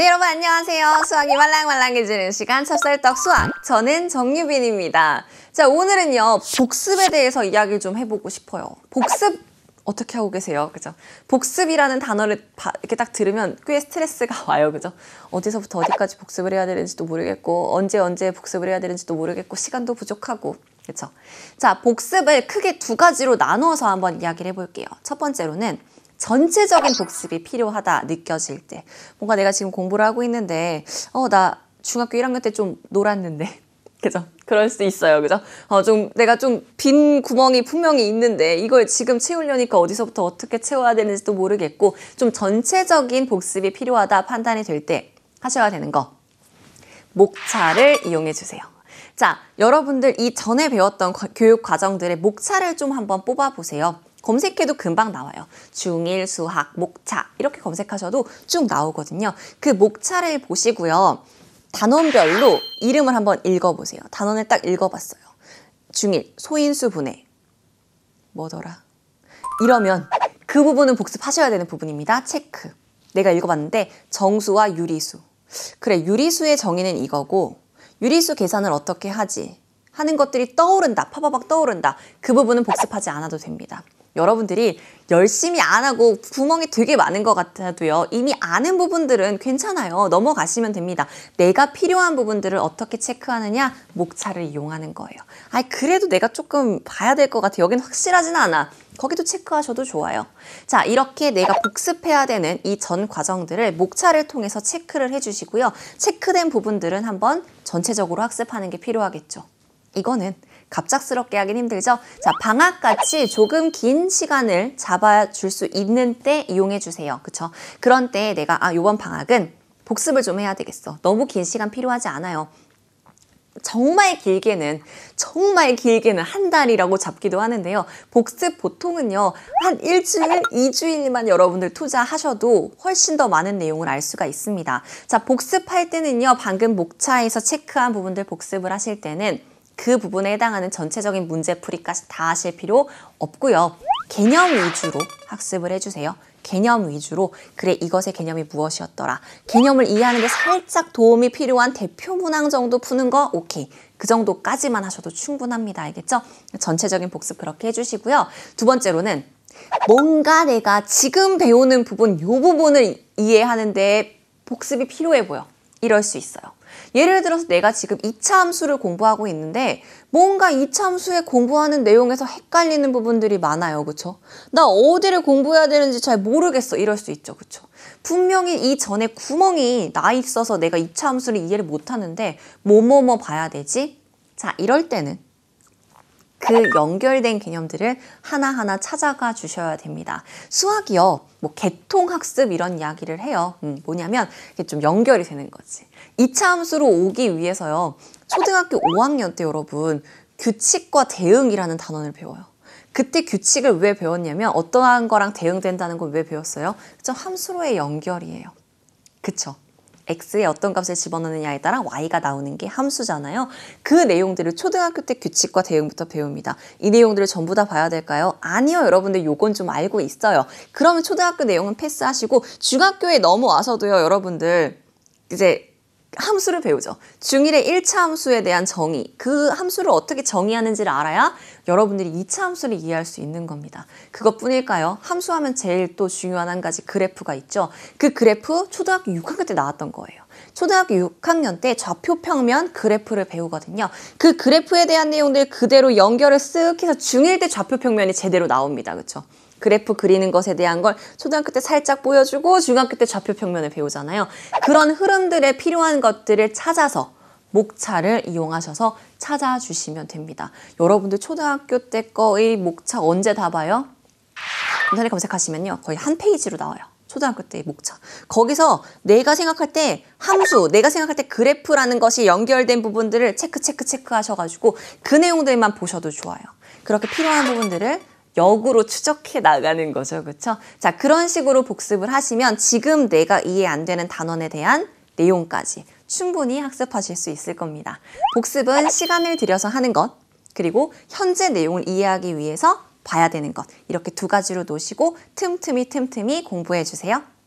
네 여러분 안녕하세요 수학이 말랑말랑해지는 시간 찹쌀떡 수학 저는 정유빈입니다 자 오늘은요 복습에 대해서 이야기 좀 해보고 싶어요 복습 어떻게 하고 계세요 그죠 복습이라는 단어를 바, 이렇게 딱 들으면 꽤 스트레스가 와요 그죠 어디서부터 어디까지 복습을 해야 되는지도 모르겠고 언제 언제 복습을 해야 되는지도 모르겠고 시간도 부족하고 그죠자 복습을 크게 두 가지로 나누어서 한번 이야기를 해볼게요 첫 번째로는 전체적인 복습이 필요하다 느껴질 때 뭔가 내가 지금 공부를 하고 있는데 어 나 중학교 1학년 때 좀 놀았는데 그죠? 그럴 수 있어요. 그죠? 어, 좀 내가 좀 빈 구멍이 분명히 있는데 이걸 지금 채우려니까 어디서부터 어떻게 채워야 되는지도 모르겠고 좀 전체적인 복습이 필요하다 판단이 될 때 하셔야 되는 거. 목차를 이용해 주세요. 자, 여러분들 이전에 배웠던 교육 과정들의 목차를 좀 한번 뽑아 보세요. 검색해도 금방 나와요. 중일 수학 목차 이렇게 검색하셔도 쭉 나오거든요. 그 목차를 보시고요. 단원별로 이름을 한번 읽어보세요. 단원을 딱 읽어봤어요. 중일 소인수 분해 뭐더라 이러면 그 부분은 복습하셔야 되는 부분입니다. 체크 내가 읽어봤는데 정수와 유리수 그래 유리수의 정의는 이거고 유리수 계산을 어떻게 하지 하는 것들이 떠오른다, 파바박 떠오른다. 그 부분은 복습하지 않아도 됩니다. 여러분들이 열심히 안 하고 구멍이 되게 많은 것 같아도요. 이미 아는 부분들은 괜찮아요. 넘어가시면 됩니다. 내가 필요한 부분들을 어떻게 체크하느냐? 목차를 이용하는 거예요. 아이, 그래도 내가 조금 봐야 될 것 같아. 여긴 확실하진 않아. 거기도 체크하셔도 좋아요. 자, 이렇게 내가 복습해야 되는 이 전 과정들을 목차를 통해서 체크를 해주시고요. 체크된 부분들은 한번 전체적으로 학습하는 게 필요하겠죠. 이거는 갑작스럽게 하긴 힘들죠. 자, 방학같이 조금 긴 시간을 잡아줄 수 있는 때 이용해 주세요. 그쵸? 그런 때 내가 아 요번 방학은 복습을 좀 해야 되겠어. 너무 긴 시간 필요하지 않아요. 정말 길게는 정말 길게는 한 달이라고 잡기도 하는데요. 복습 보통은요. 한 일주일, 이주일만 여러분들 투자하셔도 훨씬 더 많은 내용을 알 수가 있습니다. 자, 복습할 때는요. 방금 목차에서 체크한 부분들 복습을 하실 때는 그 부분에 해당하는 전체적인 문제풀이까지 다 하실 필요 없고요. 개념 위주로 학습을 해주세요. 개념 위주로 그래 이것의 개념이 무엇이었더라 개념을 이해하는 데 살짝 도움이 필요한 대표 문항 정도 푸는 거 오케이 그 정도까지만 하셔도 충분합니다 알겠죠? 전체적인 복습 그렇게 해주시고요 두 번째로는 뭔가 내가 지금 배우는 부분 요 부분을 이해하는데 복습이 필요해 보여 이럴 수 있어요 예를 들어서 내가 지금 이차 함수를 공부하고 있는데 뭔가 이차 함수에 공부하는 내용에서 헷갈리는 부분들이 많아요. 그렇죠? 나 어디를 공부해야 되는지 잘 모르겠어. 이럴 수 있죠. 그렇죠? 분명히 이전에 구멍이 나 있어서 내가 이차 함수를 이해를 못하는데 뭐 뭐 뭐 봐야 되지? 자, 이럴 때는 그 연결된 개념들을 하나하나 찾아가 주셔야 됩니다. 수학이요. 뭐 개통학습 이런 이야기를 해요. 음, 뭐냐면 이게 좀 연결이 되는 거지. 이차 함수로 오기 위해서요. 초등학교 5학년 때 여러분 규칙과 대응이라는 단원을 배워요. 그때 규칙을 왜 배웠냐면 어떠한 거랑 대응된다는 걸 왜 배웠어요? 그쵸? 함수로의 연결이에요. 그쵸? x에 어떤 값을 집어넣느냐에 따라 y가 나오는 게 함수잖아요. 그 내용들을 초등학교 때 규칙과 대응부터 배웁니다. 이 내용들을 전부 다 봐야 될까요? 아니요, 여러분들 요건 좀 알고 있어요. 그러면 초등학교 내용은 패스하시고 중학교에 넘어와서도요, 여러분들 이제 함수를 배우죠. 중일의 1차 함수에 대한 정의, 그 함수를 어떻게 정의하는지를 알아야 여러분들이 2차 함수를 이해할 수 있는 겁니다. 그것뿐일까요? 함수하면 제일 또 중요한 한 가지 그래프가 있죠. 그 그래프 초등학교 6학년 때 나왔던 거예요. 초등학교 6학년 때 좌표 평면 그래프를 배우거든요. 그 그래프에 대한 내용들 그대로 연결을 쓱 해서 중일 때 좌표 평면이 제대로 나옵니다. 그렇죠? 그래프 그리는 것에 대한 걸 초등학교 때 살짝 보여주고 중학교 때 좌표 평면을 배우잖아요. 그런 흐름들에 필요한 것들을 찾아서 목차를 이용하셔서 찾아주시면 됩니다. 여러분들 초등학교 때 거의 목차 언제 다 봐요? 인터넷 검색하시면요. 거의 한 페이지로 나와요. 초등학교 때의 목차. 거기서 내가 생각할 때 함수, 내가 생각할 때 그래프라는 것이 연결된 부분들을 체크, 체크, 체크 하셔가지고 그 내용들만 보셔도 좋아요. 그렇게 필요한 부분들을 역으로 추적해 나가는 거죠. 그렇죠? 자, 그런 식으로 복습을 하시면 지금 내가 이해 안 되는 단원에 대한 내용까지 충분히 학습하실 수 있을 겁니다. 복습은 시간을 들여서 하는 것, 그리고 현재 내용을 이해하기 위해서 봐야 되는 것, 이렇게 두 가지로 놓으시고 틈틈이 틈틈이 공부해 주세요.